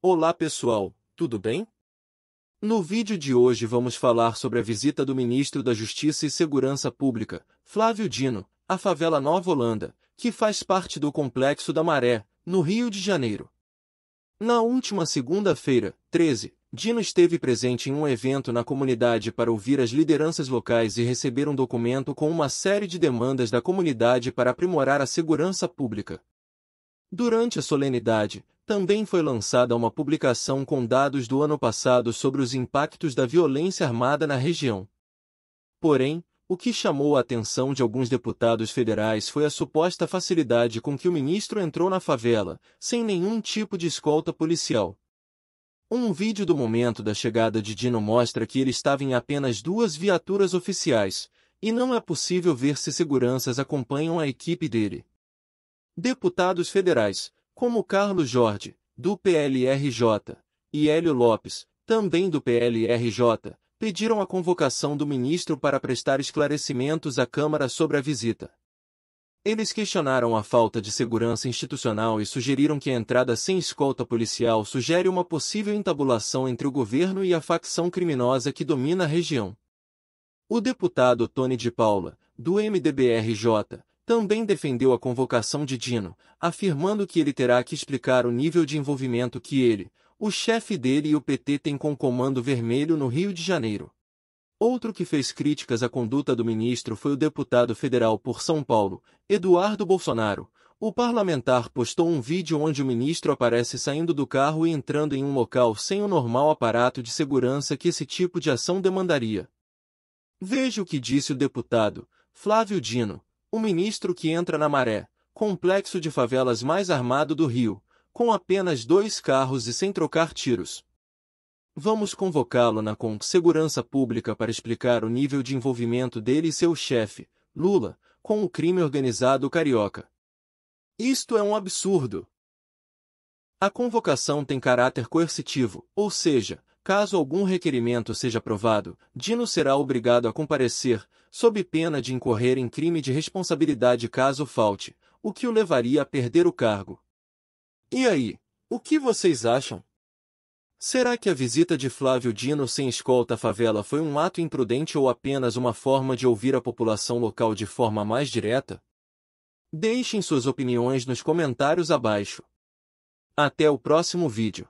Olá pessoal, tudo bem? No vídeo de hoje vamos falar sobre a visita do ministro da Justiça e Segurança Pública, Flávio Dino, à favela Nova Holanda, que faz parte do Complexo da Maré, no Rio de Janeiro. Na última segunda-feira, 13, Dino esteve presente em um evento na comunidade para ouvir as lideranças locais e receber um documento com uma série de demandas da comunidade para aprimorar a segurança pública. Durante a solenidade, também foi lançada uma publicação com dados do ano passado sobre os impactos da violência armada na região. Porém, o que chamou a atenção de alguns deputados federais foi a suposta facilidade com que o ministro entrou na favela, sem nenhum tipo de escolta policial. Um vídeo do momento da chegada de Dino mostra que ele estava em apenas duas viaturas oficiais, e não é possível ver se seguranças acompanham a equipe dele. Deputados federais, como Carlos Jorge, do PLRJ, e Hélio Lopes, também do PLRJ, pediram a convocação do ministro para prestar esclarecimentos à Câmara sobre a visita. Eles questionaram a falta de segurança institucional e sugeriram que a entrada sem escolta policial sugere uma possível entabulação entre o governo e a facção criminosa que domina a região. O deputado Tony de Paula, do MDBRJ, também defendeu a convocação de Dino, afirmando que ele terá que explicar o nível de envolvimento que ele, o chefe dele e o PT têm com o Comando Vermelho no Rio de Janeiro. Outro que fez críticas à conduta do ministro foi o deputado federal por São Paulo, Eduardo Bolsonaro. O parlamentar postou um vídeo onde o ministro aparece saindo do carro e entrando em um local sem o normal aparato de segurança que esse tipo de ação demandaria. Veja o que disse o deputado, Flávio Dino, o ministro que entra na maré, complexo de favelas mais armado do Rio, com apenas dois carros e sem trocar tiros. Vamos convocá-lo na Com Segurança Pública para explicar o nível de envolvimento dele e seu chefe, Lula, com o crime organizado carioca. Isto é um absurdo. A convocação tem caráter coercitivo, ou seja, Caso algum requerimento seja aprovado, Dino será obrigado a comparecer, sob pena de incorrer em crime de responsabilidade caso falte, o que o levaria a perder o cargo. E aí, o que vocês acham? Será que a visita de Flávio Dino sem escolta à favela foi um ato imprudente ou apenas uma forma de ouvir a população local de forma mais direta? Deixem suas opiniões nos comentários abaixo. Até o próximo vídeo.